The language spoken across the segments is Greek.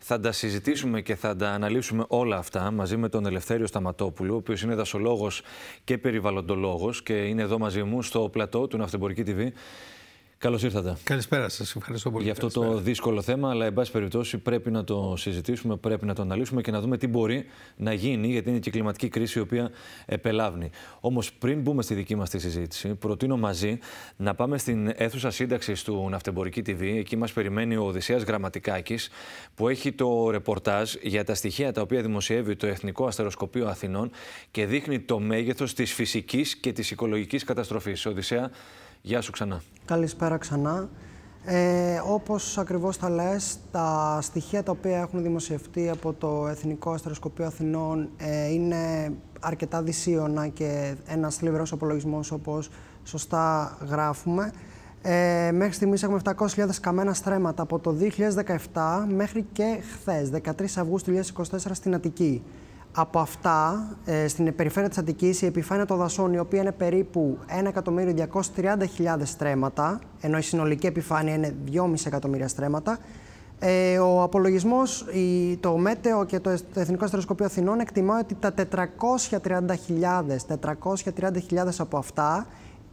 Θα τα συζητήσουμε και θα τα αναλύσουμε όλα αυτά μαζί με τον Ελευθέριο Σταματόπουλο, ο οποίος είναι δασολόγος και περιβαλλοντολόγος και είναι εδώ μαζί μου στο πλατό του Ναυτεμπορική TV. Καλώς ήρθατε. Καλησπέρα σας. Ευχαριστώ πολύ. Για αυτό το δύσκολο θέμα, αλλά εν πάση περιπτώσει πρέπει να το συζητήσουμε, πρέπει να το αναλύσουμε και να δούμε τι μπορεί να γίνει, γιατί είναι και η κλιματική κρίση η οποία επελάβνει. Όμως, πριν μπούμε στη δική μας τη συζήτηση, προτείνω μαζί να πάμε στην αίθουσα σύνταξης του Ναυτεμπορική TV. Εκεί μας περιμένει ο Οδυσσέας Γραμματικάκης, που έχει το ρεπορτάζ για τα στοιχεία τα οποία δημοσιεύει το Εθνικό Αστεροσκοπείο Αθηνών και δείχνει το μέγεθος της φυσικής και της οικολογικής καταστροφής. Οδυσσέα, Γεια σου ξανά. Καλησπέρα ξανά. Ε, όπως ακριβώς θα λες, τα στοιχεία τα οποία έχουν δημοσιευτεί από το Εθνικό Αστεροσκοπείο Αθηνών ε, είναι αρκετά δυσίωνα και ένας θλιβερός απολογισμός όπως σωστά γράφουμε. Ε, μέχρι στιγμής έχουμε 700.000 καμένα στρέμματα από το 2017 μέχρι και χθες, 13 Αυγούστου 2024 στην Αττική. Από αυτά, ε, στην περιφέρεια της Αττικής, η επιφάνεια των δασών, η οποία είναι περίπου 1.230.000 στρέμματα, ενώ η συνολική επιφάνεια είναι 2,5 εκατομμύρια στρέμματα, ε, ο απολογισμός, το ΜΕΤΕΟ και το Εθνικό Αστεροσκοπείο Αθηνών εκτιμάει ότι τα 430.000, 430.000 από αυτά,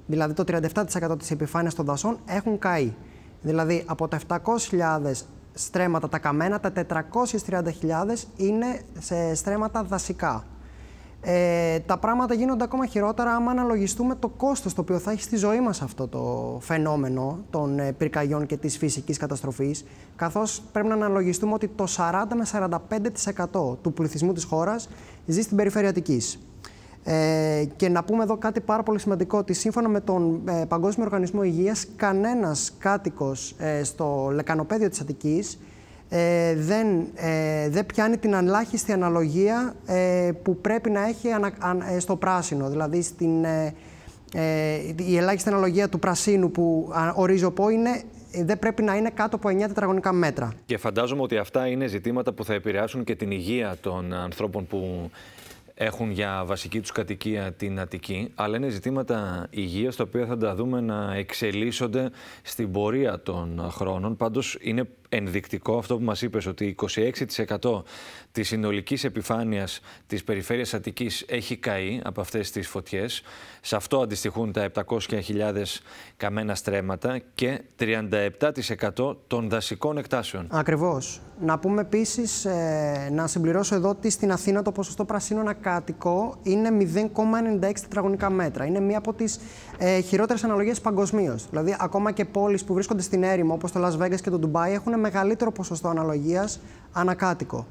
δηλαδή το 37% της επιφάνειας των δασών, έχουν καεί. Δηλαδή από τα 700.000 στρέμματα τα καμένα, τα 430.000 είναι σε στρέμματα δασικά. Ε, τα πράγματα γίνονται ακόμα χειρότερα άμα αναλογιστούμε το κόστος το οποίο θα έχει στη ζωή μας αυτό το φαινόμενο των ε, πυρκαγιών και της φυσικής καταστροφής καθώς πρέπει να αναλογιστούμε ότι το 40 με 45% του πληθυσμού της χώρας ζει στην περιφερειακή. Ε, και να πούμε εδώ κάτι πάρα πολύ σημαντικό, ότι σύμφωνα με τον ε, Παγκόσμιο Οργανισμό Υγείας, κανένας κάτοικος ε, στο λεκανοπέδιο της Αττικής ε, δεν, δεν πιάνει την ανλάχιστη αναλογία που πρέπει να έχει ανα, στο πράσινο. Δηλαδή, στην, η ελάχιστη αναλογία του πρασίνου που ορίζω ο είναι δεν πρέπει να είναι κάτω από 9 τετραγωνικά μέτρα. Και φαντάζομαι ότι αυτά είναι ζητήματα που θα επηρεάσουν και την υγεία των ανθρώπων που έχουν για βασική τους κατοικία την Αττική, αλλά είναι ζητήματα υγείας τα οποία θα τα δούμε να εξελίσσονται στην πορεία των χρόνων. Πάντως είναι ενδεικτικό αυτό που μας είπες ότι 26% της συνολικής επιφάνειας της περιφέρειας Αττικής έχει καεί από αυτές τις φωτιές. Σε αυτό αντιστοιχούν τα 700.000 καμένα στρέμματα και 37% των δασικών εκτάσεων. Ακριβώς. Να πούμε επίσης, ε, να συμπληρώσω εδώ ότι στην Αθήνα το ποσοστό πρασίνων ακάτοικο είναι 0,96 τετραγωνικά μέτρα. Είναι μία από τις ε, χειρότερες αναλογίες παγκοσμίως. Δηλαδή ακόμα και πόλεις που βρίσκονται στην έρημο όπως το Las Vegas και το Ντουμπάι έχουν μεγαλύτερο ποσοστό αναλογίας ανακάτοικο.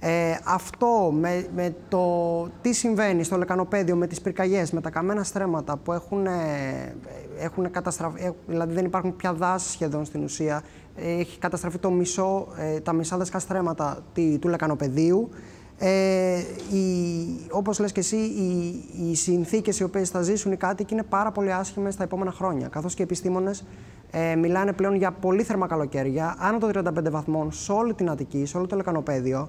Ε, αυτό με, με, το τι συμβαίνει στο λεκανοπέδιο με τις πυρκαγιές, με τα καμένα στρέμματα που έχουν, ε, έχουν καταστραφεί, δηλαδή δεν υπάρχουν πια δάση σχεδόν στην ουσία, έχει καταστραφεί το μισό, ε, τα μισά δασικά στρέμματα του λεκανοπεδίου. Ε, η, όπως λες και εσύ, οι, οι συνθήκες οι οποίες θα ζήσουν οι κάτοικοι είναι πάρα πολύ άσχημες τα επόμενα χρόνια, καθώς και οι επιστήμονες ε, μιλάνε πλέον για πολύ θερμά καλοκαίρια, άνω των 35 βαθμών σε όλη την Αττική, σε όλο το λεκανοπέδιο.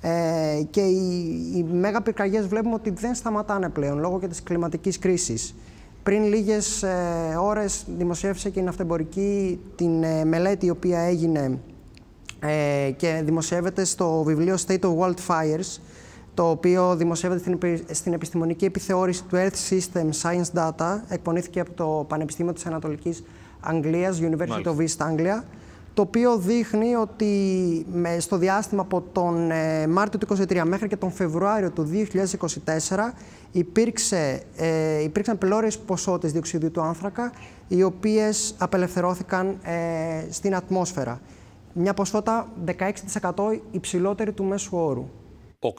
Ε, και οι, οι μέγα πυρκαγιές βλέπουμε ότι δεν σταματάνε πλέον λόγω και της κλιματικής κρίσης. Πριν λίγες ε, ώρες δημοσιεύσε και η ναυτεμπορική την ε, μελέτη η οποία έγινε ε, και δημοσιεύεται στο βιβλίο State of Wildfires, το οποίο δημοσιεύεται στην επιστημονική επιθεώρηση του Earth System Science Data, εκπονήθηκε από το Πανεπιστήμιο της Ανατολικής Αγγλίας, University of East Anglia, το οποίο δείχνει ότι στο διάστημα από τον ε, Μάρτιο του 2023 μέχρι και τον Φεβρουάριο του 2024 υπήρξε, ε, υπήρξαν πλώρες ποσότητες διοξιδίου του άνθρακα, οι οποίες απελευθερώθηκαν στην ατμόσφαιρα μια ποσότητα 16% υψηλότερη του μέσου όρου.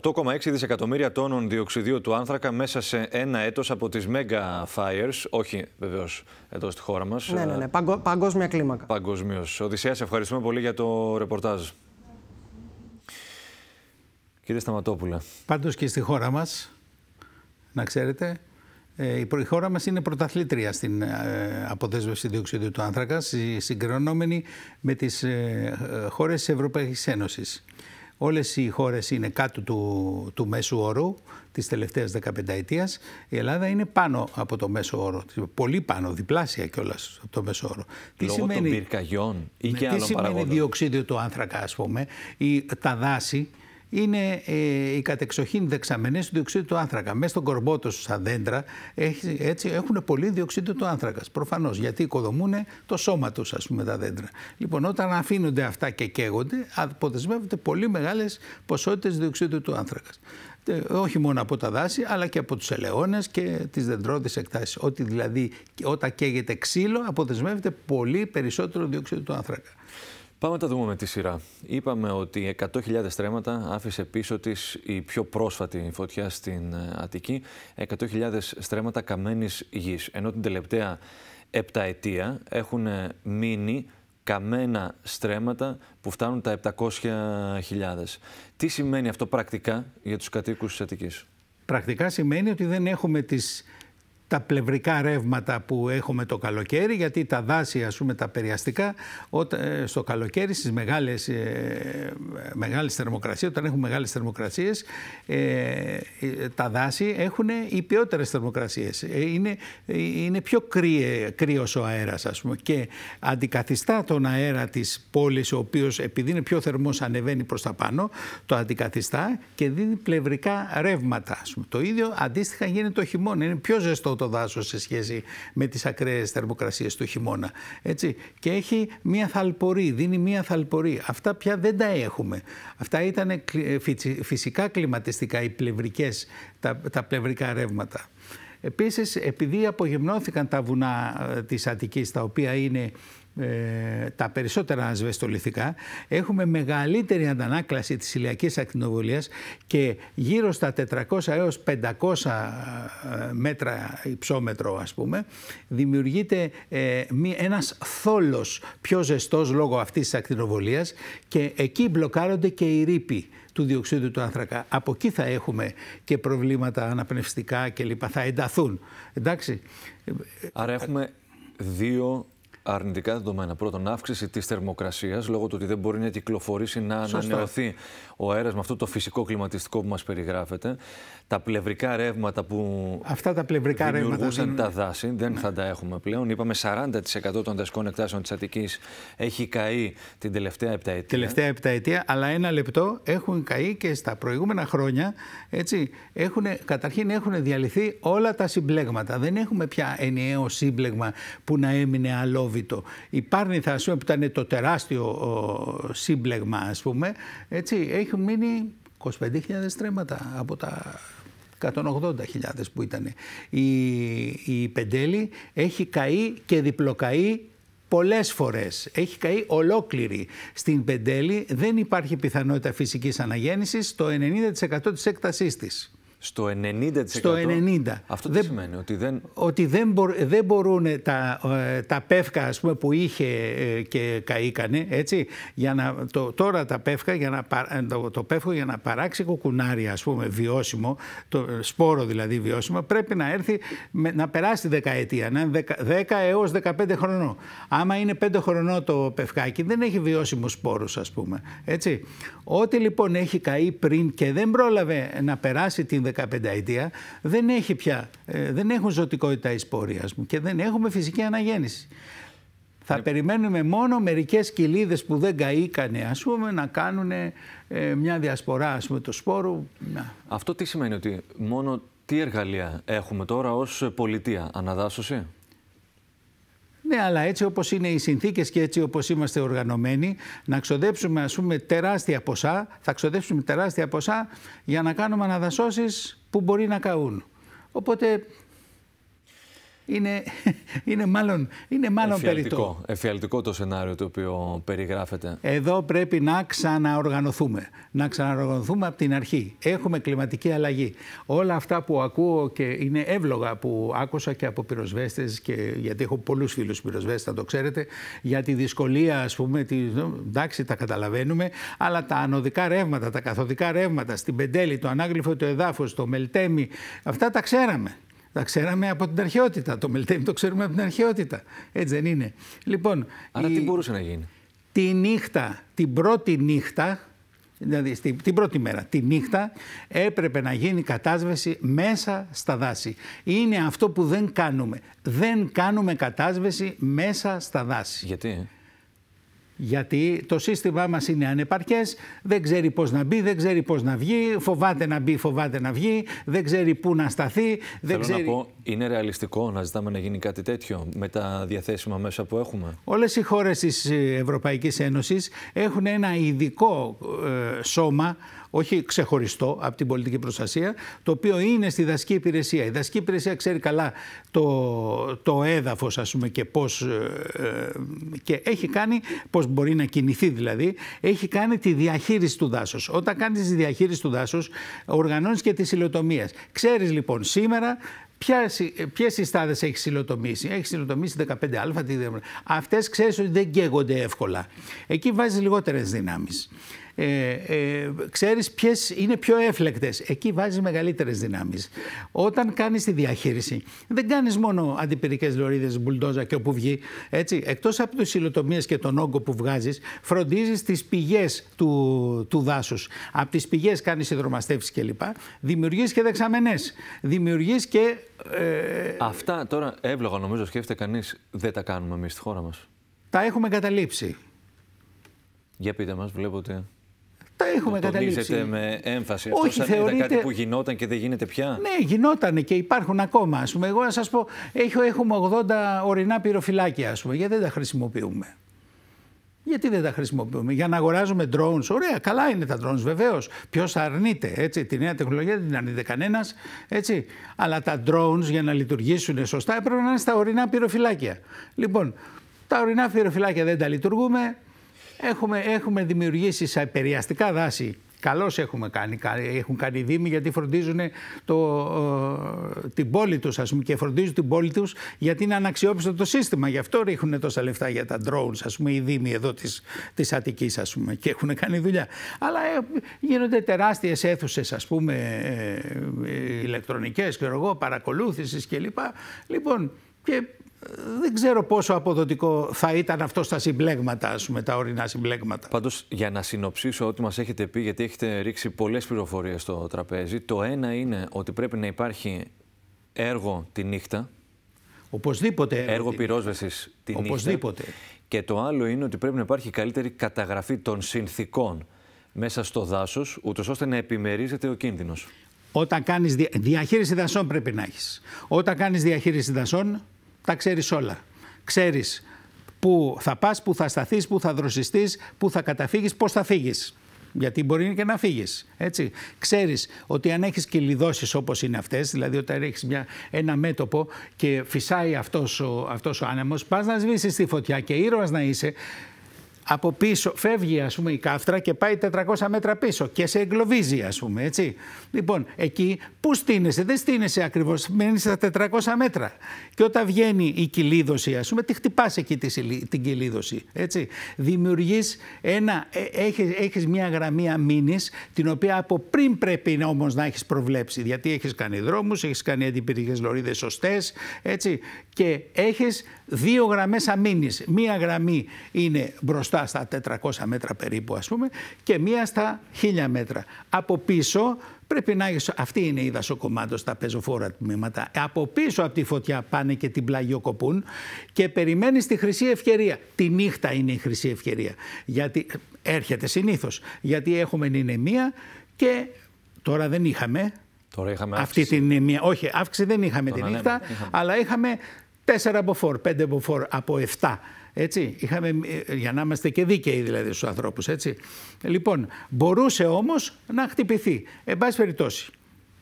8,6 δισεκατομμύρια τόνων διοξιδίου του άνθρακα μέσα σε ένα έτος από τις Mega Fires, όχι βεβαίως εδώ στη χώρα μας. Ναι, ναι, ε, ναι, Παγκο, παγκόσμια κλίμακα. Παγκοσμίως. Οδυσσέας, ευχαριστούμε πολύ για το ρεπορτάζ. Κύριε Σταματόπουλα. Πάντως και στη χώρα μας, να ξέρετε, ε, η χώρα μας είναι πρωταθλήτρια στην ε, αποδέσμευση διοξιδίου του άνθρακα, συγκρινόμενη με τις ε, χώρες της Ευρωπαϊκής Ένωσης. Όλες οι χώρες είναι κάτω του, μέσου όρου της τελευταίας 15 Η Ελλάδα είναι πάνω από το μέσο όρο, πολύ πάνω, διπλάσια κιόλας από το μέσο όρο. Τι σημαίνει, των πυρκαγιών ή και ναι, άλλων παραγόντων. Τι σημαίνει διοξίδιο του άνθρακα, ας πούμε, ή τα δάση είναι ε, οι κατεξοχήν δεξαμενές του διοξείδου του άνθρακα. Μέσα στον κορμπό του, στα δέντρα, έχει, έτσι, έχουν πολύ διοξείδιο του άνθρακας. Προφανώς, γιατί οικοδομούν το σώμα τους, ας πούμε, τα δέντρα. Λοιπόν, όταν αφήνονται αυτά και καίγονται, αποδεσμεύονται πολύ μεγάλες ποσότητες διοξείδου του άνθρακας ε, όχι μόνο από τα δάση, αλλά και από τους ελαιώνες και τις δεντρώδει εκτάσεις. Ότι δηλαδή όταν καίγεται ξύλο αποδεσμεύεται πολύ περισσότερο διοξείδιο του άνθρακα. Πάμε να τα δούμε με τη σειρά. Είπαμε ότι 100.000 στρέμματα άφησε πίσω της η πιο πρόσφατη φωτιά στην ε, Αττική. 100.000 στρέμματα καμένης γης. Ενώ την τελευταία επταετία έχουν μείνει καμένα στρέμματα που φτάνουν τα 700.000. Τι σημαίνει αυτό πρακτικά για τους κατοίκους της Αττικής. Πρακτικά σημαίνει ότι δεν έχουμε τις τα πλευρικά ρεύματα που έχουμε το καλοκαίρι, γιατί τα δάση, ας πούμε, τα περιαστικά, ε, στο καλοκαίρι στις μεγάλες, ε, μεγάλες θερμοκρασίες, όταν έχουμε μεγάλες θερμοκρασίες, ε, τα δάση έχουν υπιότερες θερμοκρασίες. Είναι, είναι πιο κρύε, κρύος ο αέρας, ας πούμε, και αντικαθιστά τον αέρα της πόλης, ο οποίος επειδή είναι πιο θερμός ανεβαίνει προς τα πάνω, το αντικαθιστά και δίνει πλευρικά ρεύματα. πούμε. Το ίδιο αντίστοιχα γίνεται το χειμώνα, είναι πιο ζεστό το δάσος σε σχέση με τις ακραίες θερμοκρασίες του χειμώνα. Έτσι. Και έχει μία θαλπορή, δίνει μία θαλπορή. Αυτά πια δεν τα έχουμε. Αυτά ήταν ε, φυσικά κλιματιστικά οι πλευρικές τα, τα πλευρικά ρεύματα. Επίσης, επειδή απογυμνώθηκαν τα βουνά ε, της Αττικής, τα οποία είναι ε, τα περισσότερα ασβεστολιθικά, έχουμε μεγαλύτερη αντανάκλαση της ηλιακής ακτινοβολίας και γύρω στα 400 έως 500 ε, μέτρα υψόμετρο ας πούμε, δημιουργείται ε, ένας θόλος πιο ζεστός λόγω αυτής της ακτινοβολίας και εκεί μπλοκάρονται και οι ρήποι του διοξείδου του άνθρακα. Από εκεί θα έχουμε και προβλήματα αναπνευστικά κλπ. Θα ενταθούν. Εντάξει. Άρα έχουμε δύο αρνητικά δεδομένα. Πρώτον, αύξηση της θερμοκρασίας λόγω του ότι δεν μπορεί να κυκλοφορήσει, να Σωστά. ανανεωθεί ο αέρας με αυτό το φυσικό κλιματιστικό που μας περιγράφεται. Τα πλευρικά ρεύματα που Αυτά τα πλευρικά δημιουργούσαν ρεύματα τα δάση δεν ναι. θα τα έχουμε πλέον. Είπαμε 40% των δασικών εκτάσεων της Αττικής έχει καεί την τελευταία επταετία. Τελευταία επταετία, αλλά ένα λεπτό έχουν καεί και στα προηγούμενα χρόνια. Έτσι, έχουν, καταρχήν έχουν διαλυθεί όλα τα συμπλέγματα. Δεν έχουμε πια ενιαίο σύμπλεγμα που να έμεινε αλόβητο Υπάρχει Η Πάρνη πούμε, που ήταν το τεράστιο σύμπλεγμα ας πούμε, έτσι, έχουν μείνει 25.000 στρέμματα από τα 180.000 που ήταν. Η, η Πεντέλη έχει καεί και διπλοκαεί πολλές φορές. Έχει καεί ολόκληρη στην Πεντέλη. Δεν υπάρχει πιθανότητα φυσικής αναγέννησης. Το 90% της έκτασής της. Στο 90%. Αυτό δεν, τι σημαίνει, ότι δεν... Ότι δεν, δεν μπορούν τα, ε, τα πεύκα ας πούμε, που είχε ε, και καήκανε, έτσι, για να, το, τώρα τα πεύκα, για να, ε, το, το πεύκο για να παράξει κουκουνάρι, ας πούμε, βιώσιμο, το σπόρο δηλαδή βιώσιμο, πρέπει να έρθει, να περάσει δεκαετία, να είναι 10 έως 15 χρονών. Άμα είναι 5 χρονών το πευκάκι, δεν έχει βιώσιμο σπόρος, ας πούμε, έτσι. Ό,τι λοιπόν έχει καεί πριν και δεν πρόλαβε να περάσει την δεκαετία, 15 δεν, έχει πια, ε, δεν έχουν ζωτικότητα σπόροι, μου και δεν έχουμε φυσική αναγέννηση. Θα ε, περιμένουμε μόνο μερικές κοιλίδες που δεν καήκανε, ας πούμε, να κάνουν ε, μια διασπορά ας πούμε, σπόρο. σπόρου. Αυτό τι σημαίνει ότι μόνο τι εργαλεία έχουμε τώρα ως πολιτεία, αναδάσωση. Ναι, αλλά έτσι όπως είναι οι συνθήκες και έτσι όπως είμαστε οργανωμένοι, να ξοδέψουμε ας πούμε, τεράστια ποσά, θα ξοδέψουμε τεράστια ποσά για να κάνουμε αναδασώσεις που μπορεί να καούν. Οπότε είναι, είναι μάλλον, είναι μάλλον εφιαλτικό, περιττό. Εφιαλτικό το σενάριο το οποίο περιγράφεται. Εδώ πρέπει να ξαναοργανωθούμε. Να ξαναοργανωθούμε από την αρχή. Έχουμε κλιματική αλλαγή. Όλα αυτά που ακούω και είναι εύλογα που άκουσα και από πυροσβέστες και γιατί έχω πολλούς φίλους πυροσβέστες, θα το ξέρετε, για τη δυσκολία ας πούμε, τη, εντάξει τα καταλαβαίνουμε, αλλά τα ανωδικά ρεύματα, τα καθοδικά ρεύματα, στην Πεντέλη, το ανάγλυφο, το εδάφος, το Μελτέμι, αυτά τα ξέραμε. Τα ξέραμε από την αρχαιότητα. Το Μελτέμι το ξέρουμε από την αρχαιότητα. Έτσι δεν είναι. Λοιπόν, Άρα τι μπορούσε να γίνει. Τη νύχτα, την πρώτη νύχτα, δηλαδή την πρώτη μέρα, τη νύχτα, έπρεπε να γίνει κατάσβεση μέσα στα δάση. Είναι αυτό που δεν κάνουμε. Δεν κάνουμε κατάσβεση μέσα στα δάση. Γιατί. Γιατί το σύστημά μας είναι ανεπαρκές, δεν ξέρει πώς να μπει, δεν ξέρει πώς να βγει, φοβάται να μπει, φοβάται να βγει, δεν ξέρει πού να σταθεί. Δεν Θέλω ξέρει... να πω, είναι ρεαλιστικό να ζητάμε να γίνει κάτι τέτοιο με τα διαθέσιμα μέσα που έχουμε. Όλες οι χώρες της Ευρωπαϊκής Ένωσης έχουν ένα ειδικό ε, σώμα όχι ξεχωριστό από την πολιτική προστασία, το οποίο είναι στη δασική υπηρεσία. Η δασική υπηρεσία ξέρει καλά το, το έδαφος ας πούμε και πώς ε, ε, και έχει κάνει, μπορεί να κινηθεί δηλαδή, έχει κάνει τη διαχείριση του δάσους. Όταν κάνεις τη διαχείριση του δάσους, οργανώνεις και τη συλλοτομία. Ξέρεις λοιπόν σήμερα Ποιες συστάδες έχεις συλλοτομήσει, έχει συλλοτομήσει 15α, αυτές ξέρεις Αυτές ξέρεις ότι δεν καίγονται εύκολα. Εκεί βάζεις λιγότερες δυνάμεις ε, ε, ξέρεις ποιες είναι πιο έφλεκτες. Εκεί βάζεις μεγαλύτερες δυνάμεις. Όταν κάνεις τη διαχείριση, δεν κάνεις μόνο αντιπυρικές λωρίδες, μπουλντόζα και όπου βγει. Έτσι. Εκτός από τις υλοτομίες και τον όγκο που βγάζεις, φροντίζεις τις πηγές του, του δάσους. Από τις πηγές κάνεις υδρομαστεύσεις κλπ. Δημιουργείς και δεξαμενές. Δημιουργείς και... Ε, Αυτά τώρα εύλογα νομίζω σκέφτεται κανείς δεν τα κάνουμε εμείς στη χώρα μας. Τα έχουμε καταλήψει. Για πείτε μας, βλέπω ότι... Τα έχουμε το καταλήξει. με έμφαση. Όχι, θεωρείτε... Ήταν κάτι που γινόταν και δεν γίνεται πια. Ναι, γινόταν και υπάρχουν ακόμα. Ας πούμε. Εγώ να σας πω, έχουμε 80 ορεινά πυροφυλάκια, ας πούμε, γιατί δεν τα χρησιμοποιούμε. Γιατί δεν τα χρησιμοποιούμε, Για να αγοράζουμε drones. Ωραία, καλά είναι τα drones βεβαίως. Ποιος αρνείται, έτσι. Τη νέα τεχνολογία δεν την αρνείται κανένας, έτσι. Αλλά τα drones για να λειτουργήσουν σωστά έπρεπε να είναι στα ορεινά πυροφυλάκια. Λοιπόν, τα ορεινά πυροφυλάκια δεν τα λειτουργούμε. Έχουμε, έχουμε δημιουργήσει σε περιαστικά δάση Καλώς έχουμε κάνει. Έχουν κάνει δήμοι γιατί φροντίζουν το, την πόλη τους, ας πούμε, και φροντίζουν την πόλη τους γιατί είναι αναξιόπιστο το σύστημα. Γι' αυτό ρίχνουν τόσα λεφτά για τα drones, ας πούμε, οι δήμοι εδώ της της ας πούμε, και έχουν κάνει δουλειά. Αλλά ε, γίνονται τεράστιες αίθουσες, ας πούμε, ε, ε, ηλεκτρονικές, ξέρω παρακολούθησης κλπ. Λοιπόν, και δεν ξέρω πόσο αποδοτικό θα ήταν αυτό στα συμπλέγματα, ας πούμε, τα ορεινά συμπλέγματα. Πάντως, για να συνοψίσω ό,τι μας έχετε πει, γιατί έχετε ρίξει πολλές πληροφορίες στο τραπέζι. Το ένα είναι ότι πρέπει να υπάρχει έργο τη νύχτα. Οπωσδήποτε. Έργο, έργο πυρόσβεση τη νύχτα. Οπωσδήποτε. Και το άλλο είναι ότι πρέπει να υπάρχει καλύτερη καταγραφή των συνθήκων μέσα στο δάσος, ούτως ώστε να επιμερίζεται ο κίνδυνος. Όταν κάνεις διαχείριση δασών, πρέπει να έχεις. Όταν κάνεις διαχείριση δασών, τα ξέρεις όλα. Ξέρεις πού θα πας, πού θα σταθείς, πού θα δροσιστείς, πού θα καταφύγεις, πώς θα φύγεις. Γιατί μπορεί και να φύγεις. Έτσι. Ξέρεις ότι αν έχεις κυλιδώσεις όπως είναι αυτές, δηλαδή όταν έχεις ένα μέτωπο και φυσάει αυτός ο, αυτός ο άνεμος, πας να σβήσεις τη φωτιά και ήρωας να είσαι, από πίσω, φεύγει ας πούμε η κάφτρα και πάει 400 μέτρα πίσω και σε εγκλωβίζει ας πούμε, έτσι. Λοιπόν, εκεί πού στείνεσαι, δεν στείνεσαι ακριβώς, μένεις στα 400 μέτρα. Και όταν βγαίνει η κυλίδωση ας πούμε, τη χτυπάς εκεί την κυλίδωση, έτσι. Δημιουργείς ένα, ε, έχεις, έχεις μια γραμμή αμήνης, την οποία από πριν πρέπει όμως να έχεις προβλέψει, γιατί έχεις κάνει δρόμους, έχεις κάνει αντιπυρικές λωρίδες σωστές, έτσι. Και έχεις δύο γραμμές αμήνης. Μία γραμμή είναι μπροστά στα 400 μέτρα περίπου ας πούμε και μία στα 1000 μέτρα. Από πίσω πρέπει να έχεις, αυτή είναι η δασοκομμάτωση τα πεζοφόρα τμήματα, από πίσω από τη φωτιά πάνε και την πλαγιοκοπούν και περιμένεις τη χρυσή ευκαιρία. Τη νύχτα είναι η χρυσή ευκαιρία, γιατί έρχεται συνήθως, γιατί έχουμε νηνεμία και τώρα δεν είχαμε, Τώρα είχαμε αυτή την μία. Όχι, αύξηση δεν είχαμε Τον τη νύχτα, αλλά είχαμε 4 μποφόρ, 5 μποφόρ από 7. Έτσι, είχαμε, ε, για να είμαστε και δίκαιοι δηλαδή στους ανθρώπους. Έτσι. Λοιπόν, μπορούσε όμως να χτυπηθεί. Εν πάση περιπτώσει,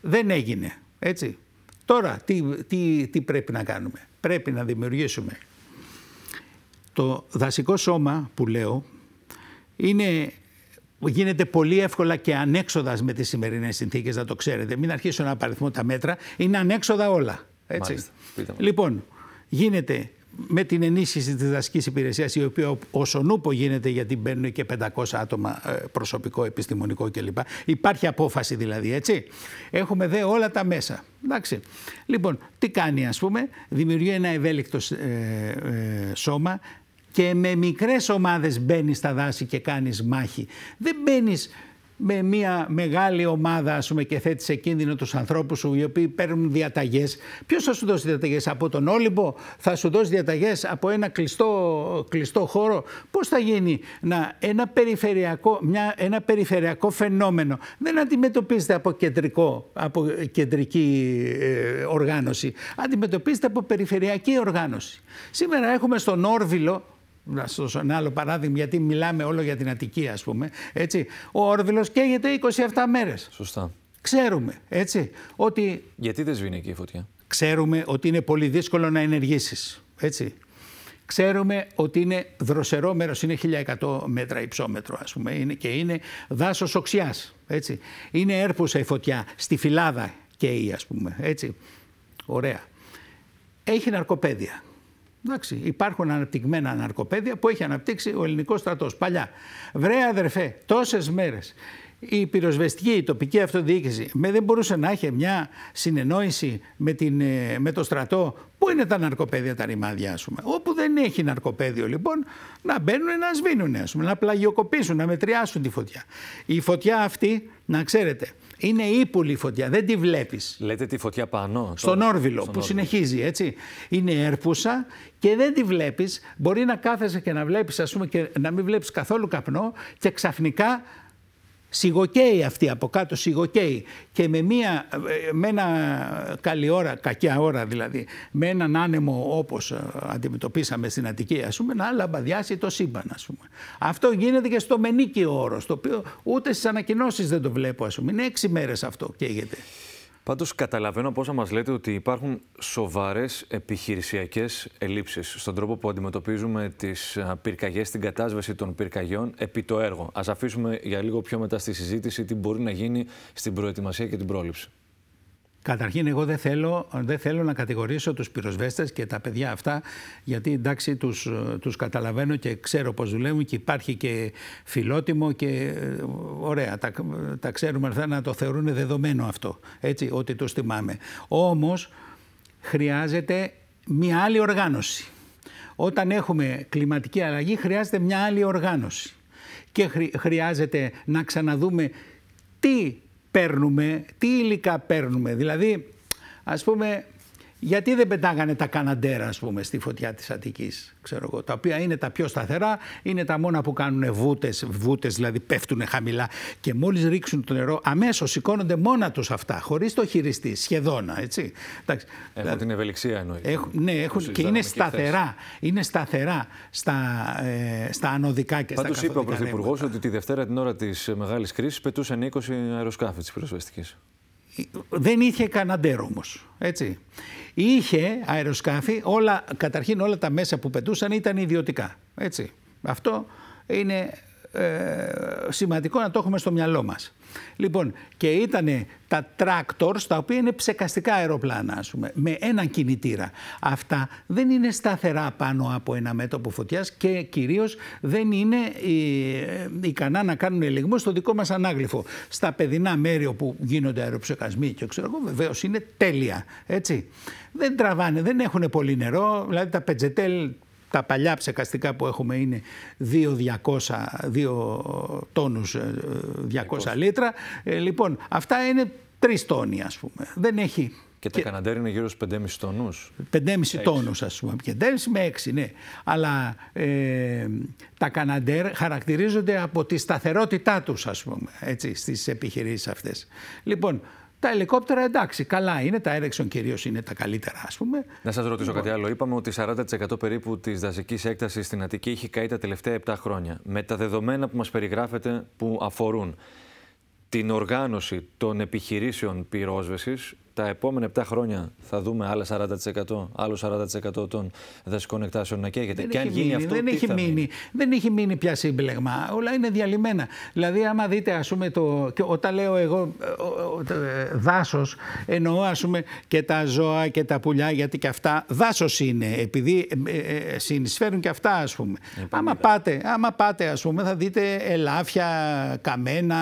δεν έγινε. Έτσι. Τώρα τι, τι, τι πρέπει να κάνουμε. Πρέπει να δημιουργήσουμε. Το δασικό σώμα που λέω είναι γίνεται πολύ εύκολα και ανέξοδας με τις σημερινές συνθήκες, να το ξέρετε. Μην αρχίσω να παριθμώ τα μέτρα, είναι ανέξοδα όλα. Έτσι. Λοιπόν, γίνεται με την ενίσχυση της δασική υπηρεσίας, η οποία όσον γίνεται γιατί μπαίνουν και 500 άτομα ε, προσωπικό, επιστημονικό κλπ. Υπάρχει απόφαση δηλαδή έτσι. Έχουμε δε όλα τα μέσα. Εντάξει. Λοιπόν, τι κάνει ας πούμε, δημιουργεί ένα ευέλικτο ε, ε, σώμα και με μικρές ομάδες μπαίνεις στα δάση και κάνεις μάχη. Δεν μπαίνεις με μια μεγάλη ομάδα ας πούμε, και θέτει σε κίνδυνο τους ανθρώπους σου οι οποίοι παίρνουν διαταγές. Ποιος θα σου δώσει διαταγές, από τον Όλυμπο, θα σου δώσει διαταγές από ένα κλειστό, κλειστό χώρο. Πώς θα γίνει να ένα περιφερειακό, μια, ένα περιφερειακό φαινόμενο δεν αντιμετωπίζεται από, κεντρικό, από κεντρική ε, οργάνωση, αντιμετωπίζεται από περιφερειακή οργάνωση. Σήμερα έχουμε στον Όρβιλο να σα δώσω ένα άλλο παράδειγμα, γιατί μιλάμε όλο για την Αττική, ας πούμε. Έτσι. Ο Όρβιλος καίγεται 27 μέρες. Σωστά. Ξέρουμε, έτσι, ότι. Γιατί δεν σβήνει εκεί η φωτιά. Ξέρουμε ότι είναι πολύ δύσκολο να ενεργήσεις. Έτσι. Ξέρουμε ότι είναι δροσερό μέρος, είναι 1100 μέτρα υψόμετρο ας πούμε είναι, και είναι δάσος οξιάς. Έτσι. Είναι έρπουσα η φωτιά, στη φυλάδα καίει ας πούμε. Έτσι. Ωραία. Έχει ναρκοπαίδια. Εντάξει, υπάρχουν αναπτυγμένα ναρκοπαίδια που έχει αναπτύξει ο ελληνικός στρατός παλιά. βρε αδερφέ, τόσες μέρες η πυροσβεστική, η τοπική αυτοδιοίκηση με δεν μπορούσε να έχει μια συνεννόηση με, την, ε, με το στρατό. Πού είναι τα ναρκοπαίδια, τα ρημάδια, ας πούμε. Όπου δεν έχει ναρκοπαίδιο, λοιπόν, να μπαίνουν να σβήνουν, να πλαγιοκοπήσουν, να μετριάσουν τη φωτιά. Η φωτιά αυτή, να ξέρετε, είναι ύπουλη η φωτιά, δεν τη βλέπεις. Λέτε τη φωτιά πάνω. Στον Όρβιλο, που συνεχίζει, έτσι. Είναι έρπουσα και δεν τη βλέπεις. Μπορεί να κάθεσαι και να βλέπεις, ας πούμε, και να μην βλέπεις καθόλου καπνό και ξαφνικά σιγοκαίει αυτή από κάτω, σιγοκαίει και με, μια, με ένα καλή ώρα, κακιά ώρα δηλαδή, με έναν άνεμο όπως ε, αντιμετωπίσαμε στην Αττική ας πούμε, να λαμπαδιάσει το σύμπαν ας πούμε. Αυτό γίνεται και στο Μενίκιο όρος, το οποίο ούτε στις ανακοινώσεις δεν το βλέπω ας πούμε. Είναι έξι μέρες αυτό καίγεται. Πάντως καταλαβαίνω από όσα μας λέτε ότι υπάρχουν σοβαρές επιχειρησιακές ελλείψεις στον τρόπο που αντιμετωπίζουμε τις πυρκαγιές, την κατάσβεση των πυρκαγιών επί το έργο. Ας αφήσουμε για λίγο πιο μετά στη συζήτηση τι μπορεί να γίνει στην προετοιμασία και την πρόληψη. Καταρχήν, εγώ δεν θέλω, δεν θέλω να κατηγορήσω τους πυροσβέστες και τα παιδιά αυτά, γιατί εντάξει, τους τους καταλαβαίνω και ξέρω πώς δουλεύουν και υπάρχει και φιλότιμο και ε, ωραία. Τα, τα ξέρουμε αυτά να το θεωρούν δεδομένο αυτό. Έτσι, ότι τους θυμάμαι. Όμως, χρειάζεται μια άλλη οργάνωση. Όταν έχουμε κλιματική αλλαγή, χρειάζεται μια άλλη οργάνωση. Και χρειάζεται να ξαναδούμε τι παίρνουμε, τι υλικά παίρνουμε. Δηλαδή, ας πούμε, γιατί δεν πετάγανε τα καναντέρα, ας πούμε, στη φωτιά της Αττικής, ξέρω εγώ, τα οποία είναι τα πιο σταθερά, είναι τα μόνα που κάνουν βούτες, βούτες, δηλαδή πέφτουν χαμηλά και μόλις ρίξουν το νερό Αμέσως σηκώνονται μόνα τους αυτά, χωρίς το χειριστή, σχεδόν, έτσι. Έχουν δηλαδή, την ευελιξία εννοείται. ναι, έχουν και είναι σταθερά, είναι σταθερά στα, ε, στα ανωδικά και Πάντως στα καθοδικά. Πάντως είπε ο Πρωθυπουργό ότι τη Δευτέρα την ώρα της μεγάλης κρίσης πετούσαν 20 αεροσκάφη της πυροσβεστικής δεν είχε καναντέρ όμως. έτσι. Είχε αεροσκάφη, όλα, καταρχήν όλα τα μέσα που πετούσαν ήταν ιδιωτικά, έτσι. Αυτό είναι ε, σημαντικό να το έχουμε στο μυαλό μας. Λοιπόν, και ήταν τα tractors, τα οποία είναι ψεκαστικά αεροπλάνα, ας πούμε, με ένα κινητήρα. Αυτά δεν είναι σταθερά πάνω από ένα μέτωπο φωτιάς και κυρίως δεν είναι ε, ικανά να κάνουν ελιγμό στο δικό μας ανάγλυφο. Στα παιδινά μέρη όπου γίνονται αεροψεκασμοί και ξέρω εγώ, βεβαίως είναι τέλεια, έτσι. Δεν τραβάνε, δεν έχουν πολύ νερό, δηλαδή τα πετζετέλ τα παλιά ψεκαστικά που έχουμε είναι 2-200, 2 τόνους 200 τονους 200 λιτρα λοιπόν, αυτά είναι τρεις τόνοι ας πούμε. Δεν έχει... Και, τα καναντέρ είναι γύρω στους 5,5 τόνους. 5,5 τόνους ας πούμε. Και 5,5 με 6, ναι. Αλλά ε, τα καναντέρ χαρακτηρίζονται από τη σταθερότητά τους ας πούμε, έτσι, στις επιχειρήσεις αυτές. Λοιπόν, τα ελικόπτερα εντάξει, καλά είναι, τα έρεξον κυρίως είναι τα καλύτερα, ας πούμε. Να σας ρωτήσω λοιπόν. κάτι άλλο. Είπαμε ότι 40% περίπου της δασικής έκτασης στην Αττική έχει καεί τα τελευταία 7 χρόνια. Με τα δεδομένα που μας περιγράφετε που αφορούν την οργάνωση των επιχειρήσεων πυρόσβεσης τα επόμενα 7 χρόνια θα δούμε άλλα 40%, άλλο 40% των δασικών εκτάσεων να καίγεται. Δεν και αν γίνει αυτό, δεν έχει, μείνει. δεν έχει μείνει πια σύμπλεγμα. Όλα είναι διαλυμένα. Δηλαδή, άμα δείτε, ας πούμε, το, και όταν λέω εγώ ε, δάσος, εννοώ ας πούμε, και τα ζώα και τα πουλιά, γιατί και αυτά δάσος είναι, επειδή ε, ε, συνεισφέρουν και αυτά, ας πούμε. Άμα πάτε, άμα πάτε, ας πούμε, θα δείτε ελάφια, καμένα,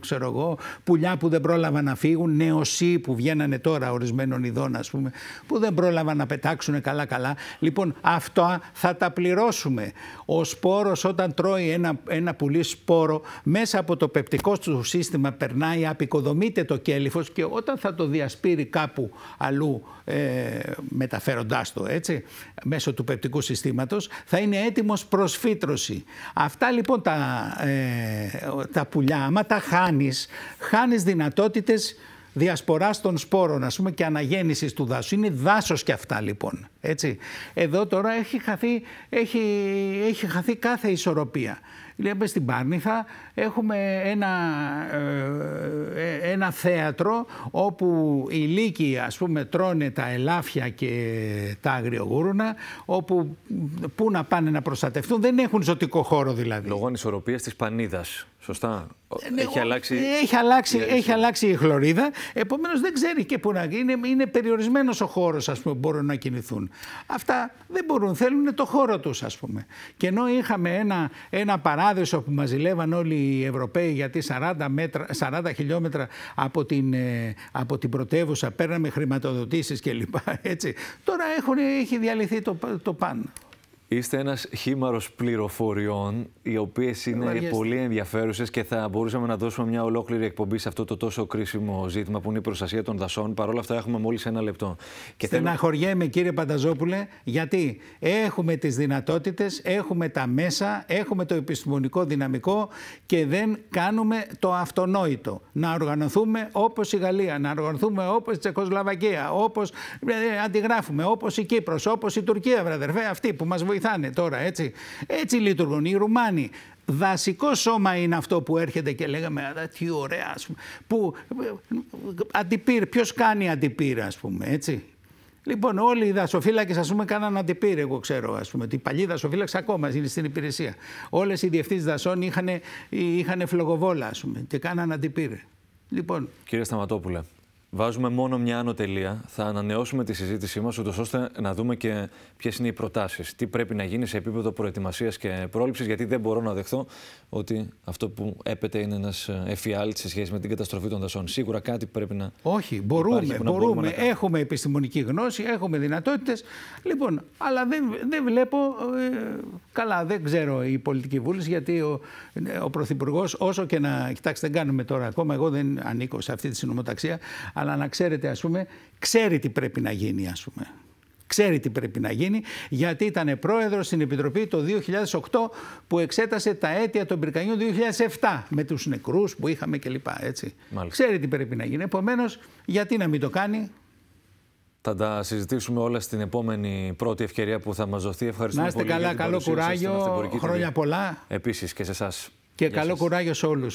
ξέρω εγώ, πουλιά που δεν πρόλαβαν να φύγουν, νεοσύ που βγαίναν γίνανε τώρα ορισμένων ειδών, ας πούμε, που δεν πρόλαβαν να πετάξουν καλά-καλά. Λοιπόν, αυτό θα τα πληρώσουμε. Ο σπόρος, όταν τρώει ένα, ένα πουλί σπόρο, μέσα από το πεπτικό του σύστημα περνάει, απεικοδομείται το κέλυφος και όταν θα το διασπείρει κάπου αλλού, ε, μεταφέροντάς το έτσι, μέσω του πεπτικού συστήματος, θα είναι έτοιμος προς φύτρωση. Αυτά λοιπόν τα, ε, τα πουλιά, άμα τα χάνεις, χάνεις δυνατότητες διασπορά των σπόρων ας πούμε, και αναγέννησης του δάσους. Είναι δάσος κι αυτά λοιπόν. Έτσι. Εδώ τώρα έχει χαθεί, έχει, έχει χαθεί κάθε ισορροπία. Λέμε στην Πάρνηθα έχουμε ένα, ε, ένα θέατρο όπου οι λύκοι ας πούμε τρώνε τα ελάφια και τα αγριογούρουνα όπου πού να πάνε να προστατευτούν δεν έχουν ζωτικό χώρο δηλαδή. Λόγω ανισορροπίας της Πανίδας. Σωστά. Ε, ναι, έχει αλλάξει... Έχει, αλλάξει, έχει αλλάξει η χλωρίδα. Επομένως δεν ξέρει και πού να γίνει. Είναι περιορισμένος ο χώρος, ας πούμε, που μπορούν να γινει ειναι περιορισμενο ο χωρο που μπορουν να κινηθουν αυτα δεν μπορούν. Θέλουν το χώρο τους, ας πούμε. Και ενώ είχαμε ένα, ένα παράδεισο που μαζιλεύαν όλοι οι Ευρωπαίοι γιατί 40, μέτρα, 40 χιλιόμετρα από την, ε, από την πρωτεύουσα πέραμε χρηματοδοτήσει κλπ. Τώρα έχει διαλυθεί το, το παν. Είστε ένας χήμαρος πληροφοριών, οι οποίες είναι πολύ ενδιαφέρουσες και θα μπορούσαμε να δώσουμε μια ολόκληρη εκπομπή σε αυτό το τόσο κρίσιμο ζήτημα που είναι η προστασία των δασών. Παρ' όλα αυτά έχουμε μόλις ένα λεπτό. Και Στεναχωριέμαι κύριε Πανταζόπουλε, γιατί έχουμε τις δυνατότητες, έχουμε τα μέσα, έχουμε το επιστημονικό δυναμικό και δεν κάνουμε το αυτονόητο. Να οργανωθούμε όπως η Γαλλία, να οργανωθούμε όπως η Τσεχοσλαβακία, όπως ε, αντιγράφουμε, όπως η Κύπρος, όπως η Τουρκία, βραδερφέ, αυτή που μας βοηθούν βοηθάνε τώρα, έτσι. Έτσι λειτουργούν οι Ρουμάνοι. Δασικό σώμα είναι αυτό που έρχεται και λέγαμε τι ωραία ας πούμε, που ε, αντιπύρ, ποιος κάνει αντιπύρ ας πούμε έτσι. Λοιπόν, όλοι οι δασοφύλακες, ας πούμε, κάναν αντιπύρ. Εγώ ξέρω, ας πούμε, ότι οι παλιοί ακόμα είναι στην υπηρεσία. Όλες οι διευθύνσεις δασών είχαν, φλογοβόλα, ας πούμε, και κάναν αντιπύρ. Λοιπόν. Κύριε Σταματόπουλε, Βάζουμε μόνο μια άνω τελεία. Θα ανανεώσουμε τη συζήτησή μας, ούτως ώστε να δούμε και ποιες είναι οι προτάσεις. Τι πρέπει να γίνει σε επίπεδο προετοιμασίας και πρόληψης, γιατί δεν μπορώ να δεχθώ ότι αυτό που έπεται είναι ένας ε, εφιάλτης σε σχέση με την καταστροφή των δασών. Σίγουρα κάτι πρέπει να. Όχι, μπορούμε. μπορούμε, μπορούμε έχουμε επιστημονική γνώση, έχουμε δυνατότητες. Λοιπόν, αλλά δεν, δεν βλέπω. Ε, καλά, δεν ξέρω η πολιτική βούληση, γιατί ο, ο Πρωθυπουργός, όσο και να. Κοιτάξτε, δεν κάνουμε τώρα ακόμα. Εγώ δεν ανήκω σε αυτή τη συνομοταξία αλλά να ξέρετε ας πούμε, ξέρει τι πρέπει να γίνει ας πούμε. Ξέρει τι πρέπει να γίνει, γιατί ήταν πρόεδρος στην Επιτροπή το 2008 που εξέτασε τα αίτια των Πυρκαγιών 2007 με τους νεκρούς που είχαμε κλπ. Έτσι. Ξέρει τι πρέπει να γίνει. Επομένως, γιατί να μην το κάνει. Θα τα συζητήσουμε όλα στην επόμενη πρώτη ευκαιρία που θα μας δοθεί. Ευχαριστούμε πολύ. Να είστε πολύ καλά, καλό κουράγιο, χρόνια πολλά. Επίσης και σε εσάς. Και καλό κουράγιο σε όλους.